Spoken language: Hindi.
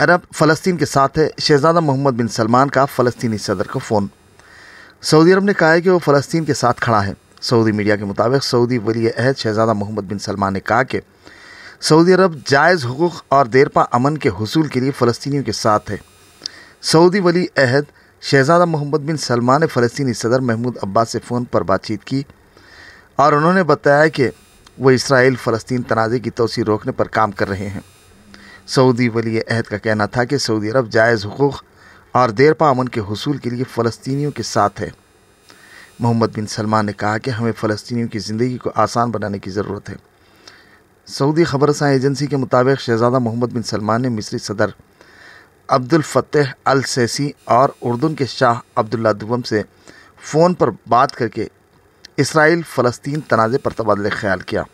अरब फ़लस्तीन के साथ है शहजादा मोहम्मद बिन सलमान का फ़लस्तीनी सदर को फ़ोन सऊदी अरब ने कहा है कि वो फ़लस्तीन के साथ खड़ा है सऊदी मीडिया के मुताबिक सऊदी वली अहद शहजादा मोहम्मद बिन सलमान ने कहा कि सऊदी अरब जायज़ हकूक़ और देरपा अमन के हसूल के लिए फ़लस्तियों के साथ है सऊदी वली अहद शहजादा मोहम्मद बिन सलमान ने फ़लस्तनी सदर महमूद अब्बास से फ़ोन पर बातचीत की और उन्होंने बताया कि वो इसराइल फ़लस्तीन तनाज़े की तोसी रोकने पर काम कर रहे हैं सऊदी वली अहद का कहना था कि सऊदी अरब जायज़ हकूक़ और देरपा अमन के हसूल के लिए फ़लस्तियों के साथ है मोहम्मद बिन सलमान ने कहा कि हमें फ़लस्तियों की ज़िंदगी को आसान बनाने की ज़रूरत है सऊदी खबरसा एजेंसी के मुताबिक शहजादा मोहम्मद बिन सलमान ने मिस्री सदर अब्दुलफ अल सैसी और उर्दन के शाह अब्दुल्ला दुबम से फ़ोन पर बात करके इसराइल फ़लस्तीन तनाज़े पर तबादला ख्याल किया